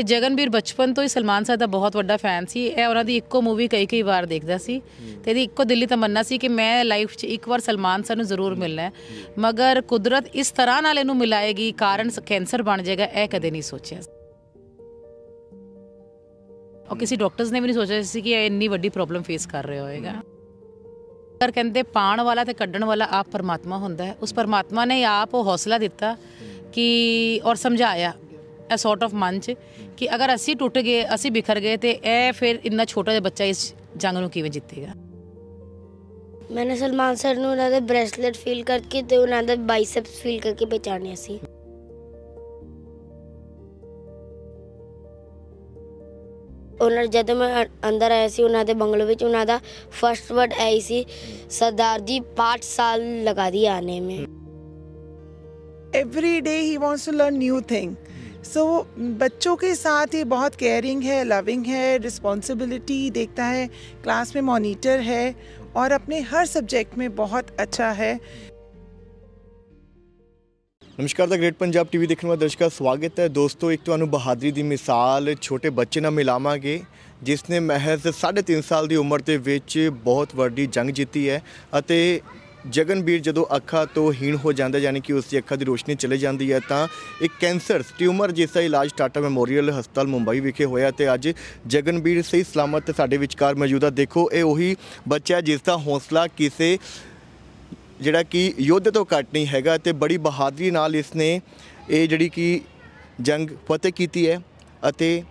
ਤੇ ਜਗਨਵੀਰ ਬਚਪਨ ਤੋਂ ਹੀ ਸਲਮਾਨ ਸਾਹਿਬ ਦਾ ਬਹੁਤ ਵੱਡਾ ਫੈਨ ਸੀ ਇਹ ਉਹਨਾਂ ਦੀ ਇੱਕੋ ਮੂਵੀ ਕਈ ਕਈ ਵਾਰ ਦੇਖਦਾ ਸੀ ਤੇ ਇਹਦੀ ਇੱਕੋ ਦਿੱਲੀ ਤਮੰਨਾ ਸੀ ਕਿ ਮੈਂ ਲਾਈਫ 'ਚ ਇੱਕ ਵਾਰ ਸਲਮਾਨ ਸਾਹਿਬ ਨੂੰ ਜ਼ਰੂਰ ਮਿਲਣਾ ਹੈ ਮਗਰ ਕੁਦਰਤ ਇਸ ਤਰ੍ਹਾਂ ਨਾਲ ਇਹਨੂੰ ਮਿਲਾਏਗੀ ਕਾਰਨ ਕੈਂਸਰ ਬਣ ਜਾਏਗਾ ਇਹ ਕਦੇ ਨਹੀਂ ਸੋਚਿਆ ਔਰ ਕਿਸੇ ਡਾਕਟਰਸ ਨੇ ਵੀ ਨਹੀਂ ਸੋਚਿਆ ਸੀ ਕਿ ਇਹ ਇੰਨੀ ਵੱਡੀ ਪ੍ਰੋਬਲਮ ਫੇਸ ਕਰ ਰਿਹਾ ਹੋਵੇਗਾ ਪਰ ਕਹਿੰਦੇ ਪਾਣ ਵਾਲਾ ਤੇ ਕੱਢਣ ਵਾਲਾ ਆਪ ਪਰਮਾਤਮਾ ਹੁੰਦਾ ਹੈ ਉਸ ਪਰਮਾਤਮਾ ਨੇ ਆਪ ਉਹ ਹੌਸਲਾ ਦਿੱਤਾ ਕਿ ਔਰ ਸਮਝਾਇਆ ਅ ਸੌਰਟ ਆਫ ਮਨ 'ਚ ਕਿ ਅਗਰ ਅਸੀਂ ਟੁੱਟ ਗਏ ਅਸੀਂ ਬਿਖਰ ਗਏ ਤੇ ਇਹ ਫਿਰ ਇੰਨਾ ਛੋਟਾ ਜਿਹਾ ਬੱਚਾ ਇਸ ਜੰਗ ਨੂੰ ਕਿਵੇਂ ਜਿੱਤੇਗਾ ਮੈਨੇ ਸਲਮਾਨ ਸਰ ਨੂੰ ਉਹਨਾਂ ਦੇ ਬ੍ਰੇਸਲੇਟ ਫੀਲ ਕਰਕੇ ਤੇ ਉਹਨਾਂ ਦੇ ਬਾਈਸੈਪਸ ਫੀਲ ਕਰਕੇ ਪਛਾਣਿਆ ਸੀ ਉਹਨਾਂ ਜਦੋਂ ਮੈਂ ਅੰਦਰ ਆਇਆ ਸੀ ਉਹਨਾਂ ਦੇ ਬੰਗਲੇ ਵਿੱਚ ਉਹਨਾਂ ਦਾ ਫਰਸਟ ਵਰਡ ਆਈ ਸੀ ਸਰਦਾਰ ਜੀ 5 ਸਾਲ ਲਗਾ ਦੀ ਆਨੇ ਮੇ every day he wants to learn new thing so so, बच्चों के साथ ये बहुत केयरिंग है लविंग है रिस्पॉन्सिबिलिटी देखता है क्लास में मॉनिटर है और अपने हर सब्जेक्ट में बहुत अच्छा है नमस्कार द ग्रेट पंजाब टीवी देखने वाला दर्शक स्वागत है दोस्तों एक तो बहादुरी की मिसाल छोटे बच्चे ना मिलावे जिसने महज साढ़े तीन साल की उम्र के बहुत वीडी जंग जीती है ਜਗਨਬੀਰ ਜਦੋਂ ਅੱਖਾਂ ਤੋਂ ਹੀਣ ਹੋ ਜਾਂਦਾ ਯਾਨੀ ਕਿ ਉਸ ਦੀ ਅੱਖਾਂ ਦੀ ਰੋਸ਼ਨੀ ਚਲੇ ਜਾਂਦੀ ਹੈ ਤਾਂ ਇੱਕ ਕੈਂਸਰ ਟਿਊਮਰ ਜਿਸ ਦਾ ਇਲਾਜ ਟਾਟਾ ਮੈਮੋਰੀਅਲ ਹਸਪਤਾਲ ਮੁੰਬਈ ਵਿਖੇ ਹੋਇਆ ਤੇ ਅੱਜ ਜਗਨਬੀਰ ਸਹੀ ਸਲਾਮਤ ਸਾਡੇ ਵਿਚਕਾਰ ਮੌਜੂਦਾ ਦੇਖੋ ਇਹ ਉਹੀ ਬੱਚਾ ਹੈ ਜਿਸ ਦਾ ਹੌਸਲਾ ਕਿਸੇ ਜਿਹੜਾ ਕਿ ਯੁੱਧ ਤੋਂ ਘੱਟ ਨਹੀਂ ਹੈਗਾ ਤੇ ਬੜੀ ਬਹਾਦਰੀ ਨਾਲ ਇਸ ਨੇ ਇਹ ਜਿਹੜੀ ਕਿ ਜੰਗ ਫਤਿਹ ਕੀਤੀ ਹੈ ਅਤੇ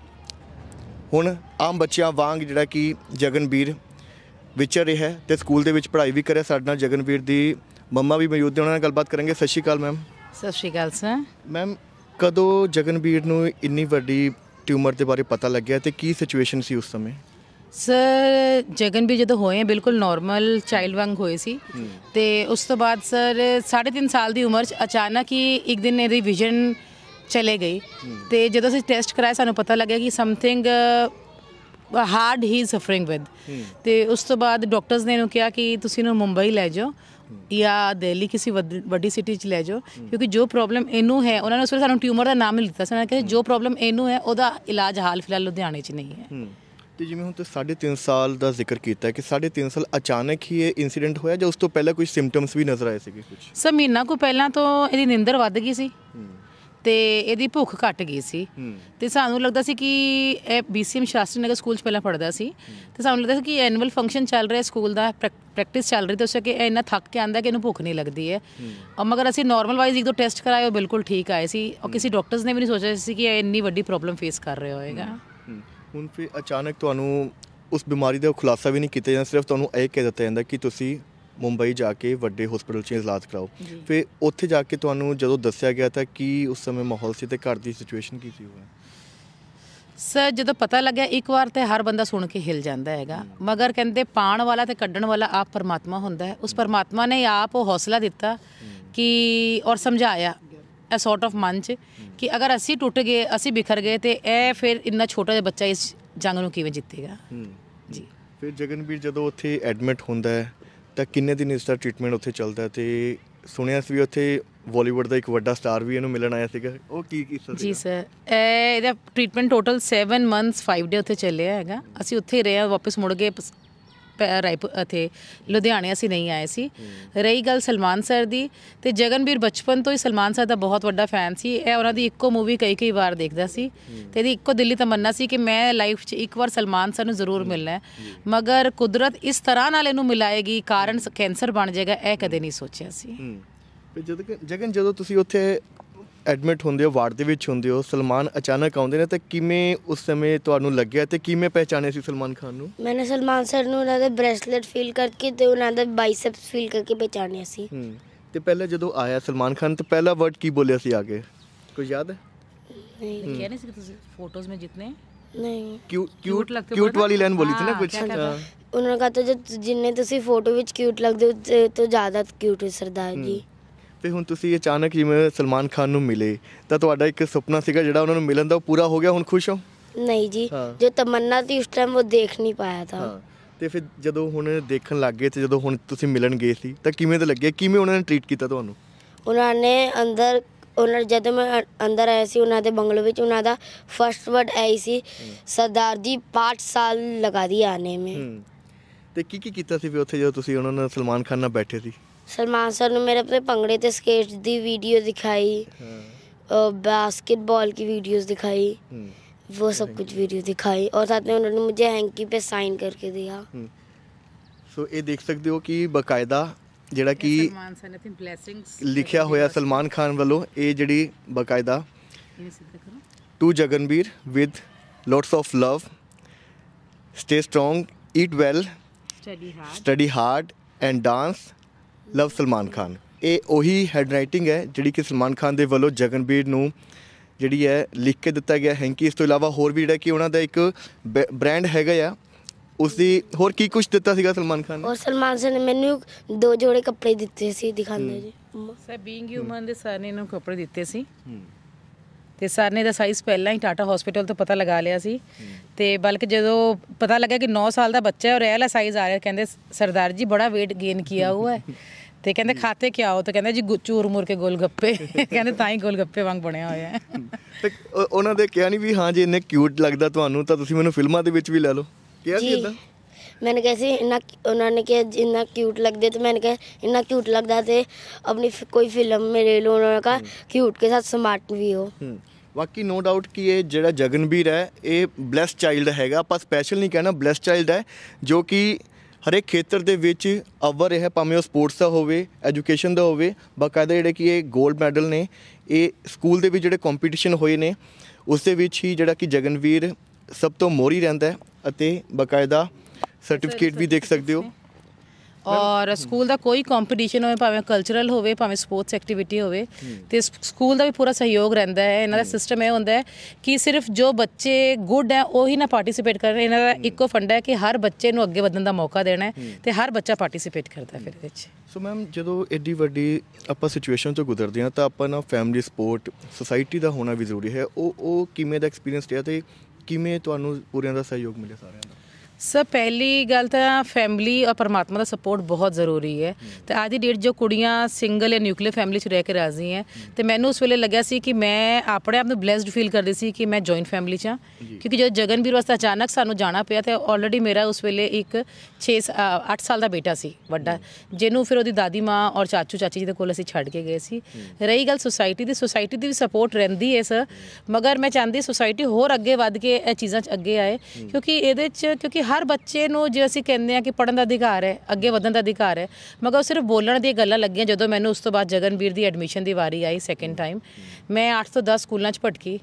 ਹੁਣ ਆਮ ਬੱਚਿਆਂ ਵਾਂਗ ਜਿਹੜਾ ਕਿ ਜਗਨਬੀਰ ਵਿਚਰ ਰਿਹਾ ਹੈ ਤੇ ਸਕੂਲ ਦੇ ਵਿੱਚ ਪੜ੍ਹਾਈ ਵੀ ਕਰਿਆ ਸਾਡੇ ਨਾਲ ਜਗਨਵੀਰ ਦੀ ਮੰਮਾ ਵੀ ਮੌਜੂਦ ਨੇ ਉਹਨਾਂ ਨਾਲ ਗੱਲਬਾਤ ਕਰਾਂਗੇ ਸਤਿ ਸ਼੍ਰੀ ਅਕਾਲ ਮੈਮ ਸਤਿ ਸ਼੍ਰੀ ਅਕਾਲ ਸਰ ਮੈਮ ਕਦੋਂ ਜਗਨਵੀਰ ਨੂੰ ਇੰਨੀ ਵੱਡੀ ਟਿਊਮਰ ਦੇ ਬਾਰੇ ਪਤਾ ਲੱਗਿਆ ਤੇ ਕੀ ਸਿਚੁਏਸ਼ਨ ਸੀ ਉਸ ਸਮੇਂ ਸਰ ਜਗਨਵੀਰ ਜਦੋਂ ਹੋਏ ਬਿਲਕੁਲ ਨਾਰਮਲ ਚਾਈਲਡ ਵਾਂਗ ਹੋਏ ਸੀ ਤੇ ਉਸ ਤੋਂ ਬਾਅਦ ਸਰ 3.5 ਸਾਲ ਦੀ ਉਮਰ ਚ ਅਚਾਨਕ ਹੀ ਇੱਕ ਦਿਨ ਇਹਦੀ ਵਿਜ਼ਨ ਚਲੇ ਗਈ ਤੇ ਜਦੋਂ ਅਸੀਂ ਟੈਸਟ ਕਰਾਇਆ ਸਾਨੂੰ ਪਤਾ ਲੱਗਿਆ ਕਿ something hard he suffering with ਤੇ ਉਸ ਤੋਂ ਬਾਅਦ ਡਾਕਟਰਸ ਨੇ ਇਹਨੂੰ ਕਿਹਾ ਕਿ ਤੁਸੀਂ ਇਹਨੂੰ ਮੁੰਬਈ ਲੈ ਜਾਓ ਜਾਂ ਦਿੱਲੀ ਕਿਸੇ ਵੱਡੀ ਸਿਟੀ 'ਚ ਲੈ ਜਾਓ ਕਿਉਂਕਿ ਜੋ ਪ੍ਰੋਬਲਮ ਇਹਨੂੰ ਹੈ ਉਹਨਾਂ ਨੇ ਉਸ ਵੇਲੇ ਸਾਨੂੰ ਟਿਊਮਰ ਦਾ ਨਾਮ ਹੀ ਦਿੱਤਾ ਸੀ ਉਹਨਾਂ ਨੇ ਕਿਹਾ ਜੋ ਪ੍ਰੋਬਲਮ ਇਹਨੂੰ ਹੈ ਉਹਦਾ ਇਲਾਜ ਹਾਲ ਫਿਲਹਾਲ ਲੁਧਿਆਣੇ 'ਚ ਨਹੀਂ ਹੈ ਤੇ ਜਿਵੇਂ ਹੁਣ ਤੁਸੀਂ 3.5 ਸਾਲ ਦਾ ਜ਼ਿਕਰ ਕੀਤਾ ਕਿ 3.5 ਸਾਲ ਅਚਾਨਕ ਹੀ ਇਹ ਇਨਸੀਡੈਂਟ ਹੋਇਆ ਜਾਂ ਉਸ ਤੋਂ ਪਹਿਲਾਂ ਕੋਈ ਸਿੰਪਟਮਸ ਵੀ ਨਜ਼ਰ ਆਏ ਸੀਗੇ ਕੁਝ ਸਰ ਕੋ ਪਹਿਲਾਂ ਤੋਂ ਇਹਦੀ ਨਿੰਦਰ ਵੱਧ ਗਈ ਸੀ ਤੇ ਇਹਦੀ ਭੁੱਖ ਘਟ ਗਈ ਸੀ ਤੇ ਸਾਨੂੰ ਲੱਗਦਾ ਸੀ ਕਿ ਇਹ ਬੀਸੀਐਮ ਸ਼ਾਸਤਰੀ ਨਗਰ ਸਕੂਲ ਚ ਪਹਿਲਾਂ ਪੜਦਾ ਸੀ ਤੇ ਸਾਨੂੰ ਲੱਗਦਾ ਸੀ ਕਿ ਐਨੂਅਲ ਫੰਕਸ਼ਨ ਚੱਲ ਰਿਹਾ ਸਕੂਲ ਦਾ ਪ੍ਰੈਕਟਿਸ ਚੱਲ ਰਹੀ ਤੇ ਉਸ ਕਿ ਇਹ ਇੰਨਾ ਥੱਕ ਕੇ ਆਂਦਾ ਕਿ ਇਹਨੂੰ ਭੁੱਖ ਨਹੀਂ ਲੱਗਦੀ ਹੈ ਔਰ ਮਗਰ ਅਸੀਂ ਨਾਰਮਲ ਵਾਈਜ਼ ਇੱਕ ਦੋ ਟੈਸਟ ਕਰਾਏ ਉਹ ਬਿਲਕੁਲ ਠੀਕ ਆਏ ਸੀ ਔਰ ਕਿਸੇ ਡਾਕਟਰਸ ਨੇ ਵੀ ਨਹੀਂ ਸੋਚਿਆ ਸੀ ਕਿ ਇਹ ਇੰਨੀ ਵੱਡੀ ਪ੍ਰੋਬਲਮ ਫੇਸ ਕਰ ਰਿਹਾ ਹੋਵੇਗਾ ਹੁਣ ਫਿਰ ਅਚਾਨਕ ਤੁਹਾਨੂੰ ਉਸ ਬਿਮਾਰੀ ਦਾ ਖੁਲਾਸਾ ਵੀ ਨਹੀਂ ਕੀਤਾ ਜਾਂਦਾ ਸਿਰਫ ਤੁਹਾਨੂੰ ਇਹ ਕਹਿ ਦਿੱਤਾ ਜਾਂਦਾ ਕਿ ਤੁਸੀਂ ਮੁੰਬਈ ਜਾ ਕੇ ਵੱਡੇ ਹਸਪੀਟਲ 'ਚ ਇਲਾਜ ਕਰਾਓ ਫਿਰ ਉੱਥੇ ਜਾ ਕੇ ਤੁਹਾਨੂੰ ਜਦੋਂ ਦੱਸਿਆ ਗਿਆ ਤਾਂ ਕੀ ਉਸ ਸਮੇਂ ਮਾਹੌਲ ਸੀ ਤੇ ਘਰ ਦੀ ਸਿਚੁਏਸ਼ਨ ਕੀ ਸੀ ਉਹ ਸਰ ਜਦੋਂ ਪਤਾ ਲੱਗਿਆ ਇੱਕ ਵਾਰ ਤੇ ਹਰ ਬੰਦਾ ਸੁਣ ਕੇ ਹਿਲ ਜਾਂਦਾ ਹੈਗਾ ਮਗਰ ਕਹਿੰਦੇ ਪਾਣ ਵਾਲਾ ਤੇ ਕੱਢਣ ਵਾਲਾ ਆਪ ਪਰਮਾਤਮਾ ਹੁੰਦਾ ਹੈ ਉਸ ਪਰਮਾਤਮਾ ਨੇ ਆਪ ਉਹ ਹੌਸਲਾ ਦਿੱਤਾ ਕਿ ਔਰ ਸਮਝਾਇਆ ਅ ਸੌਰਟ ਆਫ ਮਨ ਚ ਕਿ ਅਗਰ ਅਸੀਂ ਟੁੱਟ ਗਏ ਅਸੀਂ ਬਿਖਰ ਗਏ ਤੇ ਇਹ ਫਿਰ ਇੰਨਾ ਛੋਟਾ ਜਿਹਾ ਬੱਚਾ ਇਸ ਜੰਗ ਨੂੰ ਕਿਵੇਂ ਜਿੱਤੇਗਾ ਜੀ ਫਿਰ ਜਗਨਵੀਰ ਜਦੋਂ ਉੱਥੇ ਐਡਮਿਟ ਹੁੰਦਾ ਹੈ ਤਾਂ ਕਿੰਨੇ ਦਿਨ ਇਸ ਦਾ ਟ੍ਰੀਟਮੈਂਟ ਉੱਥੇ ਚੱਲਦਾ ਤੇ ਸੁਣਿਆ ਸੀ ਵੀ ਉੱਥੇ ਬਾਲੀਵੁੱਡ ਦਾ ਇੱਕ ਵੱਡਾ ਸਟਾਰ ਵੀ ਇਹਨੂੰ ਮਿਲਣ ਆਇਆ ਸੀਗਾ ਉਹ ਕੀ ਕੀ ਸਰ ਜੀ ਸਰ ਇਹ ਇਹਦਾ ਟ੍ਰੀਟਮੈਂਟ ਟੋਟਲ 7 ਮੰਥਸ 5 ਡੇ ਉੱਥੇ ਚੱਲਿਆ ਹੈਗਾ ਅਸੀਂ ਉੱਥੇ ਰਹੇ ਆ ਵਾਪਸ ਮੁੜ ਗਏ ਰਾਏਪੁਰ ਅਥੇ ਲੁਧਿਆਣੇ ਅਸੀਂ ਨਹੀਂ ਆਏ ਸੀ ਰਹੀ ਗੱਲ ਸਲਮਾਨ ਸਰ ਦੀ ਤੇ ਜਗਨਵੀਰ ਬਚਪਨ ਤੋਂ ਹੀ ਸਲਮਾਨ ਸਰ ਦਾ ਬਹੁਤ ਵੱਡਾ ਫੈਨ ਸੀ ਇਹ ਉਹਨਾਂ ਦੀ ਇੱਕੋ ਮੂਵੀ ਕਈ ਕਈ ਵਾਰ ਦੇਖਦਾ ਸੀ ਤੇ ਇਹਦੀ ਇੱਕੋ ਦਿੱਲੀ ਤਮੰਨਾ ਸੀ ਕਿ ਮੈਂ ਲਾਈਫ 'ਚ ਇੱਕ ਵਾਰ ਸਲਮਾਨ ਸਰ ਨੂੰ ਜ਼ਰੂਰ ਮਿਲਣਾ ਹੈ ਮਗਰ ਕੁਦਰਤ ਇਸ ਤਰ੍ਹਾਂ ਨਾਲ ਇਹਨੂੰ ਮਿਲਾਏਗੀ ਕਾਰਨ ਕੈਂਸਰ ਬਣ ਜਾਏਗਾ ਇਹ ਕਦੇ ਨਹੀਂ ਸੋਚਿਆ ਸੀ ਜਦ ਜਗਨ ਜਦੋਂ ਤੁਸੀਂ ਉੱਥੇ ਐਡਮਿਟ ਹੁੰਦੇ ਹੋ ਵਾਰਡ ਦੇ ਵਿੱਚ ਹੁੰਦੇ ਹੋ ਸਲਮਾਨ ਅਚਾਨਕ ਆਉਂਦੇ ਨੇ ਤੇ ਕਿਵੇਂ ਉਸ ਸਮੇਂ ਤੁਹਾਨੂੰ ਲੱਗਿਆ ਤੇ ਕਿਵੇਂ ਪਹਿਚਾਣਿਆ ਸੀ ਸਲਮਾਨ ਖਾਨ ਨੂੰ ਮੈਨੇ ਸਲਮਾਨ ਸਰ ਨੂੰ ਉਹਨਾਂ ਦੇ ਬ੍ਰੇਸਲੇਟ ਫੀਲ ਕਰਕੇ ਤੇ ਉਹਨਾਂ ਦੇ ਬਾਈਸੈਪਸ ਫੀਲ ਕਰਕੇ ਪਹਿਚਾਨਿਆ ਸੀ ਹੂੰ ਤੇ ਪਹਿਲੇ ਜਦੋਂ ਆਇਆ ਸਲਮਾਨ ਖਾਨ ਤੇ ਪਹਿਲਾ ਵਰਡ ਕੀ ਬੋਲਿਆ ਸੀ ਆਗੇ ਕੋਈ ਯਾਦ ਹੈ ਨਹੀਂ कह ਨਹੀਂ ਸੀ ਤੁਸੀਂ ਫੋਟੋਜ਼ ਮੇ ਜਿੰਨੇ ਨਹੀਂ ਕਿਊਟ ਕਿਊਟ ਲੱਗਦੇ ਕਿਊਟ ਵਾਲੀ ਲਾਈਨ ਬੋਲੀ ਸੀ ਨਾ ਕੁਝ ਉਹਨਾਂ ਨੇ ਕਹਤਾ ਜੇ ਜਿੰਨੇ ਤੁਸੀਂ ਫੋਟੋ ਵਿੱਚ ਕਿਊਟ ਲੱਗਦੇ ਹੋ ਤੇ ਤੋਂ ਜ਼ਿਆਦਾ ਕਿਊਟ ਹੋ ਸਰਦਾਰ ਜੀ ਤੇ ਹੁਣ ਤੁਸੀਂ ਅਚਾਨਕ ਜਿਵੇਂ ਸਲਮਾਨ ਖਾਨ ਨੂੰ ਮਿਲੇ ਤਾਂ ਤੁਹਾਡਾ ਇੱਕ ਸੁਪਨਾ ਸੀਗਾ ਜਿਹੜਾ ਉਹਨਾਂ ਨੂੰ ਮਿਲਣ ਦਾ ਉਹ ਪੂਰਾ ਹੋ ਗਿਆ ਹੁਣ ਖੁਸ਼ ਹੋ ਨਹੀਂ ਜੀ ਜੋ ਤਮੰਨਾ ਸੀ ਉਸ ਟਾਈਮ ਉਹ ਦੇਖ ਨਹੀਂ ਪਾਇਆ ਤਾਂ ਤੇ ਫਿਰ ਜਦੋਂ ਹੁਣ ਦੇਖਣ ਲੱਗ ਗਏ ਤੇ ਜਦੋਂ ਹੁਣ ਤੁਸੀਂ ਮਿਲਣ ਗਏ ਸੀ ਤਾਂ ਕਿਵੇਂ ਤੇ ਲੱਗਿਆ ਕਿਵੇਂ ਉਹਨਾਂ ਨੇ ਟ੍ਰੀਟ ਕੀਤਾ ਤੁਹਾਨੂੰ ਉਹਨਾਂ ਨੇ ਅੰਦਰ ਉਹਨਾਂ ਜਦੋਂ ਮੈਂ ਅੰਦਰ ਆਇਆ ਸੀ ਉਹਨਾਂ ਦੇ ਬੰਗਲੇ ਵਿੱਚ ਉਹਨਾਂ ਦਾ ਫਰਸਟ ਵਰਡ ਆਈ ਸੀ ਸਰਦਾਰ ਜੀ 5 ਸਾਲ ਲਗਾ ਦੀ ਆਨੇ ਮੇ ਤੇ ਕੀ ਕੀ ਕੀਤਾ ਸੀ ਵੀ ਉੱਥੇ ਜਦੋਂ ਤੁਸੀਂ ਉਹਨਾਂ ਨਾਲ ਸਲਮਾਨ ਖਾਨ ਨਾਲ ਬੈਠੇ ਸੀ सलमान सर ने मेरे अपने पंगड़े ते स्केट्स दी वीडियो दिखाई बास्केटबॉल की वीडियोस दिखाई वो सब कुछ वीडियो दिखाई और साथ में उन्होंने मुझे हैंकी पे साइन करके दिया ਸੋ ਇਹ ਦੇਖ ਸਕਦੇ ਹੋ ਕਿ ਬਕਾਇਦਾ ਜਿਹੜਾ ਕਿ ਸਲਮਾਨ ਸਰ ਨੇ ਆਪਣੀ ਬਲੇਸਿੰਗਸ ਲਿਖਿਆ ਹੋਇਆ ਸਲਮਾਨ ਖਾਨ ਵੱਲੋਂ ਇਹ ਜਿਹੜੀ ਬਕਾਇਦਾ to Jaganveer with lots of love stay strong eat well study hard and dance love Salman Khan ਇਹ ਉਹੀ ਹੈਡ ਰਾਈਟਿੰਗ ਹੈ ਜਿਹੜੀ ਕਿ ਸਲਮਾਨ ਖਾਨ ਦੇ ਵੱਲੋਂ ਜਗਨਬੀਰ ਨੂੰ ਜਿਹੜੀ ਹੈ ਲਿਖ ਕੇ ਦਿੱਤਾ ਗਿਆ ਹੈ ਹੈਂਕੀ ਇਸ ਤੋਂ ਇਲਾਵਾ ਹੋਰ ਵੀ ਜਿਹੜਾ ਕਿ ਉਹਨਾਂ ਦਾ ਇੱਕ ਬ੍ਰਾਂਡ ਹੈਗਾ ਆ ਉਸ ਦੀ ਹੋਰ ਕੀ ਕੁਝ ਦਿੱਤਾ ਸੀਗਾ ਸਲਮਾਨ ਖਾਨ ਨੇ ਔਰ ਸਲਮਾਨ ਸਰ ਨੇ ਮੈਨੂੰ ਦੋ ਜੋੜੇ ਕੱਪੜੇ ਦਿੱਤੇ ਸੀ ਦਿਖਾਉਂਦੇ ਜੀ ਸਰ ਬੀਇੰਗ ਹਿਊਮਨ ਦੇ ਸਰ ਨੇ ਇਹਨੂੰ ਕੱਪੜੇ ਦਿੱਤੇ ਸੀ ਤੇ ਸਰ ਨੇ ਦਾ ਸਾਈਜ਼ ਪਹਿਲਾਂ ਹੀ ਟਾਟਾ ਹਸਪੀਟਲ ਤੋਂ ਪਤਾ ਲਗਾ ਲਿਆ ਸੀ ਤੇ ਬਲਕਿ ਜਦੋਂ ਪਤਾ ਲੱਗਾ ਕਿ 9 ਸਾਲ ਦਾ ਬੱਚਾ ਹੈ ਔਰ ਇਹ ਵਾਲਾ ਸਾਈਜ਼ ਆ ਰਿਹਾ ਕਹਿੰਦੇ ਸਰਦਾਰ ਜੀ ਬੜਾ weight gain ਕੀਆ ਹੋਇਆ ਹੈ ਤੇ ਕਹਿੰਦੇ ਖਾਤੇ ਕੀ ਹੋ ਤਾਂ ਕਹਿੰਦੇ ਜੀ ਚੂਰ ਮੁਰ ਕੇ ਗੋਲ ਗੱਪੇ ਕਹਿੰਦੇ ਤਾਂ ਹੀ ਗੋਲ ਗੱਪੇ ਵਾਂਗ ਬਣਿਆ ਹੋਇਆ ਹੈ ਤੇ ਉਹਨਾਂ ਦੇ ਕਿਹਾ ਨਹੀਂ ਵੀ ਹਾਂ ਜੀ ਇੰਨੇ ਕਿਊਟ ਲੱਗਦਾ ਤੁਹਾਨੂੰ ਤਾਂ ਤੁਸੀਂ ਮੈਨੂੰ ਫਿਲਮਾਂ ਦੇ ਵਿੱਚ ਵੀ ਲੈ ਲਓ ਕਿਹਾ ਸੀ ਇਦਾਂ ਮੈਨੂੰ ਕਹੇ ਸੀ ਇੰਨਾ ਉਹਨਾਂ ਨੇ ਕਿਹਾ ਜਿੰਨਾ ਕਿਊਟ ਲੱਗਦੇ ਤੇ ਮੈਨੂੰ ਕਹੇ ਇੰਨਾ ਕਿਊਟ ਲੱਗਦਾ ਤੇ ਆਪਣੀ ਕੋਈ ਫਿਲਮ ਮੇਰੇ ਲਈ ਉਹਨਾਂ उन्होंने कहा क्यूट के साथ स्मार्ट भी ਬਾਕੀ ਨੋ ਡਾਊਟ ਕਿ ਇਹ ਜਿਹੜਾ ਜਗਨਵੀਰ ਹੈ ਇਹ ਬlesed ਚਾਈਲਡ ਹੈਗਾ ਆਪਾਂ ਸਪੈਸ਼ਲ ਨਹੀਂ ਕਹਿਣਾ ਬlesed ਚਾਈਲਡ ਹੈ ਜੋ ਕਿ ਹਰੇਕ ਖੇਤਰ ਦੇ ਵਿੱਚ ਅਵਰ ਹੈ ਭਾਵੇਂ ਉਹ ਸਪੋਰਟਸ ਦਾ ਹੋਵੇ ਐਜੂਕੇਸ਼ਨ ਦਾ ਹੋਵੇ ਬਕਾਇਦਾ ਜਿਹੜੇ ਕਿ ਇਹ 골ਡ ਮੈਡਲ ਨੇ ਇਹ ਸਕੂਲ ਦੇ ਵਿੱਚ ਜਿਹੜੇ ਕੰਪੀਟੀਸ਼ਨ ਹੋਏ ਨੇ ਉਸ ਦੇ ਵਿੱਚ ਹੀ ਜਿਹੜਾ ਕਿ ਜਗਨਵੀਰ ਸਭ ਤੋਂ ਮੋਰੀ ਰਹਿੰਦਾ ਹੈ ਅਤੇ ਬਕਾਇਦਾ ਸਰਟੀਫਿਕੇਟ ਵੀ ਦੇਖ ਸਕਦੇ ਹੋ ਔਰ ਸਕੂਲ ਦਾ ਕੋਈ ਕੰਪੀਟੀਸ਼ਨ ਹੋਵੇ ਭਾਵੇਂ ਕਲਚਰਲ ਹੋਵੇ ਭਾਵੇਂ ਸਪੋਰਟਸ ਐਕਟੀਵਿਟੀ ਹੋਵੇ ਤੇ ਸਕੂਲ ਦਾ ਵੀ ਪੂਰਾ ਸਹਿਯੋਗ ਰਹਿੰਦਾ ਹੈ ਇਹਨਾਂ ਦਾ ਸਿਸਟਮ ਇਹ ਹੁੰਦਾ ਹੈ ਕਿ ਸਿਰਫ ਜੋ ਬੱਚੇ ਗੁੱਡ ਹੈ ਉਹੀ ਨਾ ਪਾਰਟਿਸਿਪੇਟ ਕਰਨ ਇਹਨਾਂ ਦਾ ਇੱਕੋ ਫੰਡਾ ਹੈ ਕਿ ਹਰ ਬੱਚੇ ਨੂੰ ਅੱਗੇ ਵਧਣ ਦਾ ਮੌਕਾ ਦੇਣਾ ਹੈ ਤੇ ਹਰ ਬੱਚਾ ਪਾਰਟਿਸਿਪੇਟ ਕਰਦਾ ਹੈ ਫਿਰ ਵਿੱਚ ਸੋ ਮੈਮ ਜਦੋਂ ਐਡੀ ਵੱਡੀ ਆਪਾਂ ਸਿਚੁਏਸ਼ਨ ਤੋਂ ਗੁਜ਼ਰਦੇ ਹਾਂ ਤਾਂ ਆਪਾਂ ਨਾ ਫੈਮਿਲੀ ਸਪੋਰਟ ਸੋਸਾਇਟੀ ਦਾ ਹੋਣਾ ਵੀ ਜ਼ਰੂਰੀ ਹੈ ਉਹ ਉਹ ਕਿਵੇਂ ਦਾ ਐਕਸਪੀਰੀਅੰਸ ਰਿਹਾ ਤੇ ਕਿਵੇਂ ਤੁਹਾਨੂੰ ਪੂਰਿਆਂ ਦਾ ਸਹਿਯੋਗ ਮਿਲਿਆ ਸਾਰਿਆਂ ਦਾ ਸਭ ਪਹਿਲੀ ਗੱਲ ਤਾਂ ਫੈਮਿਲੀ ਔਰ ਪਰਮਾਤਮਾ ਦਾ ਸਪੋਰਟ ਬਹੁਤ ਜ਼ਰੂਰੀ ਹੈ ਤੇ ਅੱਜ ਦੀ ਡੇਟ ਜੋ ਕੁੜੀਆਂ ਸਿੰਗਲ ਐ ਨਿਊਕਲੀਅਰ ਫੈਮਿਲੀ 'ਚ ਰਹਿ ਕੇ ਰਾਜ਼ੀ ਹੈ ਤੇ ਮੈਨੂੰ ਉਸ ਵੇਲੇ ਲੱਗਿਆ ਸੀ ਕਿ ਮੈਂ ਆਪਣੇ ਆਪ ਨੂੰ ਬlesed ਫੀਲ ਕਰਦੀ ਸੀ ਕਿ ਮੈਂ ਜੁਆਇੰਟ ਫੈਮਿਲੀ 'ਚ ਹਾਂ ਕਿਉਂਕਿ ਜਦ ਜਗਨਵੀਰ ਵਸਤਾ ਅਚਾਨਕ ਸਾਨੂੰ ਜਾਣਾ ਪਿਆ ਤੇ ਆਲਰੇਡੀ ਮੇਰਾ ਉਸ ਵੇਲੇ ਇੱਕ 6 8 ਸਾਲ ਦਾ ਬੇਟਾ ਸੀ ਵੱਡਾ ਜਿਹਨੂੰ ਫਿਰ ਉਹਦੀ ਦਾਦੀ ਮਾਂ ਔਰ ਚਾਚੂ ਚਾਚੀ ਜੀ ਦੇ ਕੋਲ ਅਸੀਂ ਛੱਡ ਕੇ ਗਏ ਸੀ ਰਹੀ ਗੱਲ ਸੁਸਾਇਟੀ ਦੀ ਸੁਸਾਇਟੀ ਦੀ ਵੀ ਸਪੋਰਟ ਰਹਿੰਦੀ ਐ ਸਰ ਮਗਰ ਮੈਂ ਚਾਹੁੰਦੀ ਸੁਸਾਇਟੀ ਹੋਰ ਅੱਗੇ ਵੱਧ ਕੇ ਇਹ ਚੀਜ਼ਾਂ 'ਚ ਅੱਗੇ ਆਏ ਕਿਉਂਕਿ ਇਹਦੇ 'ਚ ਕਿਉਂਕਿ ਹਰ ਬੱਚੇ ਨੂੰ ਜੇ ਅਸੀਂ ਕਹਿੰਦੇ ਆ ਕਿ ਪੜਨ ਦਾ ਅਧਿਕਾਰ ਹੈ ਅੱਗੇ ਵਧਣ ਦਾ ਅਧਿਕਾਰ ਹੈ ਮਗਰ ਸਿਰਫ ਬੋਲਣ ਦੀਆਂ ਗੱਲਾਂ ਲੱਗੀਆਂ ਜਦੋਂ ਮੈਨੂੰ ਉਸ ਤੋਂ ਬਾਅਦ ਜਗਨਵੀਰ ਦੀ ਐਡਮਿਸ਼ਨ ਦੀ ਵਾਰੀ ਆਈ ਸੈਕੰਡ ਟਾਈਮ ਮੈਂ 8 ਤੋਂ 10 ਸਕੂਲਾਂ 'ਚ ਭਟਕੀ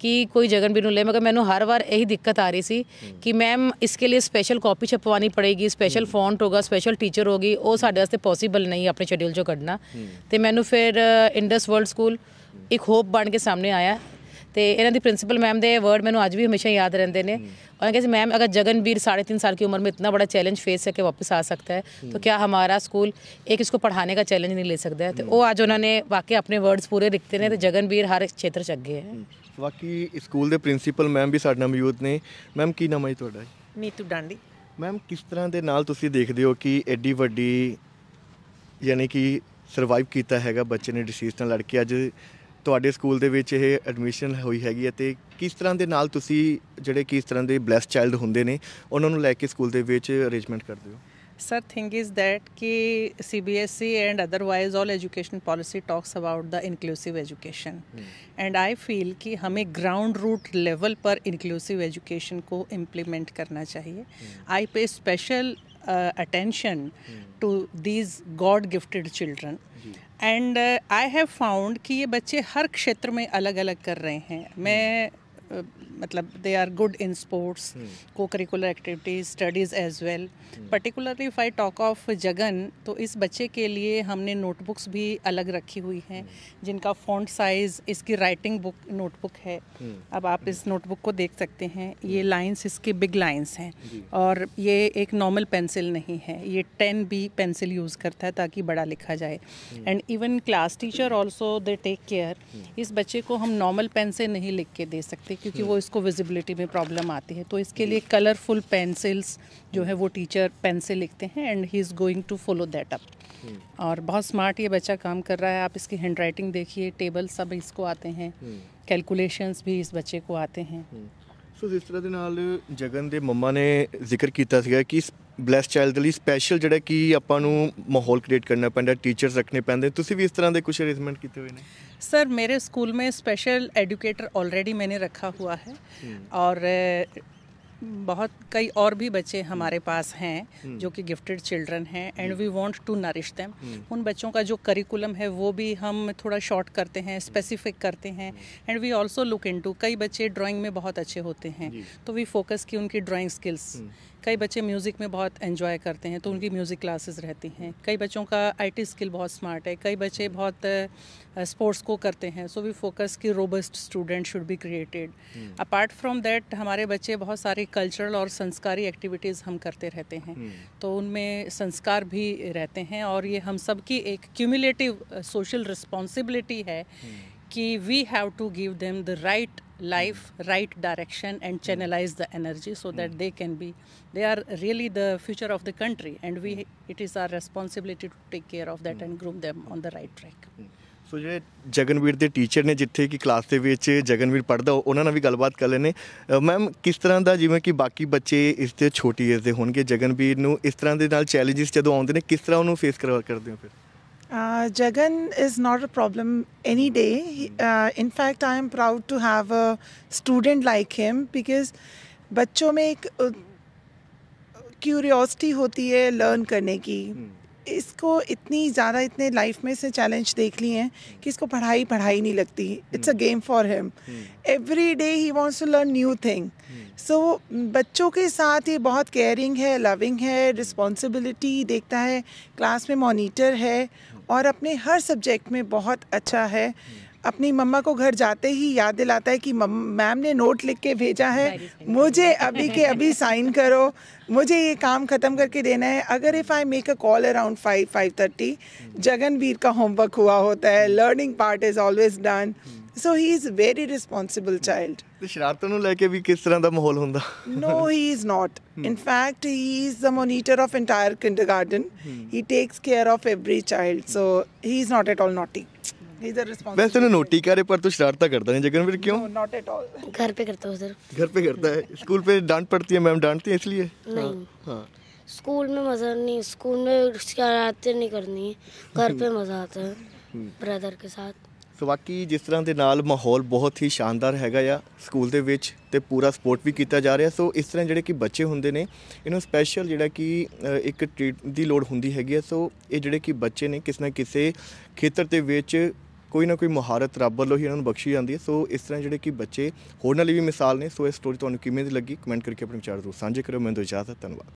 ਕਿ ਕੋਈ ਜਗਨਵੀਰ ਨੂੰ ਲੈ ਮਗਰ ਮੈਨੂੰ ਹਰ ਵਾਰ ਇਹੀ ਦਿੱਕਤ ਆ ਰਹੀ ਸੀ ਕਿ ਮੈਮ ਇਸਕੇ ਲਈ ਸਪੈਸ਼ਲ ਕਾਪੀ ਛਪਵਾਣੀ ਪੜੇਗੀ ਸਪੈਸ਼ਲ ਫੌਂਟ ਹੋਗਾ ਸਪੈਸ਼ਲ ਟੀਚਰ ਹੋਗੀ ਉਹ ਸਾਡੇ ਵਾਸਤੇ ਪੋਸੀਬਲ ਨਹੀਂ ਆਪਣੇ ਸ਼ੈਡਿਊਲ 'ਚੋਂ ਕੱਢਣਾ ਤੇ ਮੈਨੂੰ ਫਿਰ ਇੰਡਸ ਵਰਲਡ ਸਕੂਲ ਇੱਕ ਹੋਪ ਬਣ ਕੇ ਸਾਹਮਣੇ ਆਇਆ ਤੇ ਇਹਨਾਂ ਦੀ ਪ੍ਰਿੰਸੀਪਲ ਮੈਮ ਦੇ ਵਰਡ ਮੈਨੂੰ ਅੱਜ ਵੀ ਹਮੇਸ਼ਾ ਯਾਦ ਰਹਿੰਦੇ ਨੇ ਉਹਨਾਂ ਕਹਿੰਦੇ ਮੈਮ ਅਗਰ ਜਗਨਵੀਰ 3.5 ਸਾਲ ਦੀ ਉਮਰ में ਇਤਨਾ ਬੜਾ ਚੈਲੰਜ ਫੇਸ ਕਰਕੇ ਵਾਪਸ ਆ ਸਕਤਾ ਹੈ ਤਾਂ ਕੀ ਹਮਾਰਾ ਸਕੂਲ ਇੱਕ ਇਸ ਕੋ का ਦਾ ਚੈਲੰਜ ਨਹੀਂ ਲੈ ਸਕਦਾ ਤੇ ਉਹ ਅੱਜ ਉਹਨਾਂ ਨੇ ਵਾਕਈ ਆਪਣੇ ਵਰਡਸ ਪੂਰੇ ਲਿਖਤੇ ਨੇ ਤੇ ਜਗਨਵੀਰ ਹਰ ਖੇਤਰ ਚ ਅੱਗੇ ਹੈ ਬਾਕੀ ਸਕੂਲ ਦੇ ਪ੍ਰਿੰਸੀਪਲ ਮੈਮ ਵੀ ਸਾਡੇ ਨਾਲ ਮੌਜੂਦ ਨੇ ਮੈਮ ਕੀ ਨਾਮ ਹੈ ਤੁਹਾਡਾ ਨੀਤੂ ਡਾਂਡੀ ਮੈਮ ਕਿਸ ਤਰ੍ਹਾਂ ਦੇ ਨਾਲ ਤੁਸੀਂ ਦੇਖਦੇ ਹੋ ਕਿ ਐਡੀ ਵੱਡੀ ਯਾਨੀ ਕਿ ਸਰਵਾਈਵ ਕੀਤਾ ਹੈਗਾ ਬੱਚੇ ਨੇ ਡਿਸੀਜ਼ ਨਾਲ ਲੜ ਕੇ ਅੱਜ ਤੁਹਾਡੇ ਸਕੂਲ ਦੇ ਵਿੱਚ ਇਹ ਐਡਮਿਸ਼ਨ ਹੋਈ ਹੈਗੀ ਹੈ ਤੇ ਕਿਸ ਤਰ੍ਹਾਂ ਦੇ ਨਾਲ ਤੁਸੀਂ ਜਿਹੜੇ ਕਿਸ ਤਰ੍ਹਾਂ ਦੇ ਬਲੈਸ ਚਾਈਲਡ ਹੁੰਦੇ ਨੇ ਉਹਨਾਂ ਨੂੰ ਲੈ ਕੇ ਸਕੂਲ ਦੇ ਵਿੱਚ ਅਰੇਂਜਮੈਂਟ ਕਰਦੇ ਹੋ ਸਰ ਥਿੰਗ ਇਜ਼ ਥੈਟ ਕਿ CBSE and otherwise all education policy talks about the inclusive education and I feel ਕਿ ਹਮੇ ਗਰਾਊਂਡ ਰੂਟ ਲੈਵਲ ਪਰ ਇਨਕਲੂਸਿਵ ਐਜੂਕੇਸ਼ਨ ਕੋ ਇੰਪਲੀਮੈਂਟ ਕਰਨਾ ਚਾਹੀਏ I pay special attention hmm. to these god gifted children hmm. and uh, i have found ki ye bacche har kshetra mein alag alag kar rahe hain hmm. main मतलब they are good in sports co-curricular activities studies as well particularly Hmm. Particularly if Jagan तो इस बच्चे के लिए हमने notebooks भी अलग रखी हुई हैं hmm. जिनका फॉन्ट साइज इसकी राइटिंग बुक नोटबुक है hmm. अब आप hmm. इस नोटबुक को देख सकते हैं ये लाइंस hmm. इसके बिग लाइंस हैं और ये एक नॉर्मल पेंसिल नहीं है ये टेन बी पेंसिल यूज़ करता है ताकि बड़ा लिखा जाए and even class teacher also they take care इस बच्चे को हम नॉर्मल पेन से नहीं लिख के दे सकते क्योंकि वो हम्म। इसको विजिबिलिटी में प्रॉब्लम आती है तो इसके लिए कलरफुल पेंसिल्स जो है वो टीचर पेंसिल लिखते हैं and he is going to follow that up और बहुत स्मार्ट ये बच्चा काम कर रहा है आप इसकी हैंड राइटिंग देखिए टेबल सब इसको आते हैं कैलकुलेशंस हम्म। भी इस बच्चे को आते हैं सो ਜਿਸ ਤਰ੍ਹਾਂ ਦੇ ਨਾਲ ਜਗਨ ਦੇ ਮੰਮਾ ਨੇ ਜ਼ਿਕਰ ਕੀਤਾ ਸੀਗਾ ਕਿ ब्लैस चाइल्ड के लिए स्पैशल जोड़ा कि ਆਪਾਂ माहौल क्रिएट करना पैदा टीचर रखने पैदा ਪੈਂਦੇ ਤੁਸੀਂ ਵੀ ਇਸ ਤਰ੍ਹਾਂ ਦੇ ਕੁਝ ਅਰੇਂਜਮੈਂਟ ਕੀਤੇ ਹੋਏ सर मेरे स्कूल में स्पेशल एडुकेटर ऑलरेडी मैंने रखा हुआ है हम्म। और बहुत कई और भी बच्चे हमारे हम्म। पास हैं हम्म। जो कि गिफ्टेड चिल्ड्रन हैं and we want to nourish them उन बच्चों का जो करिकुलम है वो भी हम थोड़ा शॉर्ट करते हैं स्पेसिफिक करते हैं and we also look into कई बच्चे ड्राइंग में बहुत अच्छे होते हैं तो वी फोकस की उनकी ड्राइंग स्किल्स कई बच्चे म्यूज़िक में बहुत एन्जॉय करते हैं तो उनकी म्यूज़िक क्लासेस रहती हैं कई बच्चों का आईटी स्किल बहुत स्मार्ट है कई बच्चे बहुत स्पोर्ट्स को करते हैं सो वी फोकस कि robust student should be created apart from that हमारे बच्चे बहुत सारे कल्चरल और संस्कारी एक्टिविटीज़ हम करते रहते हैं hmm. तो उनमें संस्कार भी रहते हैं और ये हम सब की एक क्यूमुलेटिव सोशल रिस्पॉन्सिबिलिटी है hmm. कि we have to give them the right life right direction and channelize the energy so that they can be they are really the future of the country and we it is our responsibility to take care of that and groom them on the right track so ਜਿਹੜੇ ਜਗਨਵੀਰ ਦੇ teacher ਨੇ ਜਿੱਥੇ ਕਿ class ਦੇ ਵਿੱਚ ਜਗਨਵੀਰ ਪੜਦਾ ਉਹਨਾਂ ਨਾਲ ਵੀ ਗੱਲਬਾਤ ਕਰ ਲੈਨੇ ਮੈਮ ਕਿਸ ਤਰ੍ਹਾਂ ਦਾ ਜਿਵੇਂ ਕਿ ਬਾਕੀ ਬੱਚੇ ਇਸ ਤੇ ਛੋਟੀ ਏਜ ਦੇ ਹੋਣਗੇ ਜਗਨਵੀਰ ਨੂੰ ਇਸ ਤਰ੍ਹਾਂ ਦੇ ਨਾਲ ਚੈਲੰਜਸ ਜਦੋਂ ਆਉਂਦੇ ਨੇ ਕਿਸ ਤਰ੍ਹਾਂ ਉਹਨੂੰ ਫੇਸ ਕਰਵਾ ਕਰਦੇ ਹੋ ਫਿਰ Uh, Jagan is not a problem any day. Uh, in fact, I am proud to have a student like him because बच्चों में एक क्यूरियोसिटी होती है लर्न करने की इसको इतनी ज़्यादा इतने लाइफ में से चैलेंज देख लिए हैं कि इसको पढ़ाई पढ़ाई नहीं लगती it's a game for him every day he wants to learn new thing so बच्चों के साथ ये बहुत केयरिंग है लविंग है रिस्पॉन्सिबिलिटी देखता है क्लास में मोनिटर है hmm. और अपने हर सब्जेक्ट में बहुत अच्छा है hmm. अपनी मम्मा को घर जाते ही याद दिलाता है कि मैम ने नोट लिख के भेजा है मुझे अभी के अभी साइन करो मुझे ये काम ख़त्म करके देना है अगर if I make a call around five five thirty Jaganveer का होमवर्क हुआ होता है learning part is always done so he is very responsible child ਤੇ ਸ਼ਰਾਰਤਾਂ ਨੂੰ ਲੈ ਕੇ ਵੀ ਕਿਸ ਤਰ੍ਹਾਂ ਦਾ ਮਾਹੌਲ ਹੁੰਦਾ no he is not in fact he is the monitor of entire kindergarten he takes care of every child so he is not at ਵੈਸੇ ਤੈਨੂੰ ਨੋਟੀ ਕਰੇ ਪਰ ਤੂੰ ਸ਼ਰਾਰਤਾ ਕਰਦਾ ਨਹੀਂ ਜਗਨ ਫਿਰ ਕਿਉਂ ਨਾਟ ਐਟ ਆਲ ਘਰ ਤੇ ਕਰਦਾ ਹੂੰ ਸਰ ਘਰ ਤੇ ਕਰਦਾ ਹੈ ਸਕੂਲ ਤੇ ਡਾਂਟ ਪੜਤੀ ਹੈ ਮੈਮ ਡਾਂਟਤੀ ਹੈ ਇਸ ਲਈ ਨਹੀਂ ਹਾਂ ਸਕੂਲ ਮੇ ਮਜ਼ਾ ਨਹੀਂ ਸਕੂਲ ਮੇ ਸ਼ਰਾਰਤਾ ਨਹੀਂ ਕਰਨੀ ਘਰ ਤੇ ਮਜ਼ਾ ਆਤਾ ਹੈ ਬ੍ਰਦਰ ਕੇ ਸਾਥ ਸੋ ਸਵਾਕੀ ਜਿਸ ਤਰ੍ਹਾਂ ਦੇ ਨਾਲ ਮਾਹੌਲ ਬਹੁਤ ਹੀ ਸ਼ਾਨਦਾਰ ਹੈਗਾ ਯਾ ਸਕੂਲ ਦੇ ਵਿੱਚ ਤੇ ਪੂਰਾ ਸਪੋਰਟ ਵੀ ਕੀਤਾ ਜਾ ਰਿਹਾ ਸੋ ਇਸ ਤਰ੍ਹਾਂ ਜਿਹੜੇ ਕਿ ਬੱਚੇ ਹੁੰਦੇ ਨੇ ਇਹਨੂੰ ਸਪੈਸ਼ਲ ਜਿਹੜਾ ਕਿ ਇੱਕ ਟ੍ਰੀਟ ਦੀ ਲੋੜ ਹੁੰਦੀ ਹੈਗੀ ਸੋ ਇਹ ਜਿਹੜੇ ਕਿ ਬੱਚੇ ਨੇ ਕਿਸ ਨਾ ਕਿਸੇ ਖੇਤਰ ਦੇ ਵਿੱਚ ਕੋਈ ਨਾ ਕੋਈ ਮਹਾਰਤ ਰੱਬ ਵੱਲੋਂ ਹੀ ਇਹਨਾਂ ਨੂੰ ਬਖਸ਼ੀ ਜਾਂਦੀ ਹੈ ਸੋ ਇਸ ਤਰ੍ਹਾਂ ਜਿਹੜੇ ਕਿ ਬੱਚੇ ਹੋਰ ਨਾਲ ਵੀ ਮਿਸਾਲ ਨੇ ਸੋ ਇਹ ਸਟੋਰੀ ਤੁਹਾਨੂੰ ਕਿਵੇਂ ਦੀ ਲੱਗੀ ਕਮੈਂਟ ਕਰਕੇ ਆਪਣੇ ਵਿਚਾਰ ਜ਼ਰੂਰ ਸਾਂਝੇ ਕਰੋ ਮੈਨੂੰ ਦੋ ਇਜਾਜ਼ਤ ਧੰਨਵਾਦ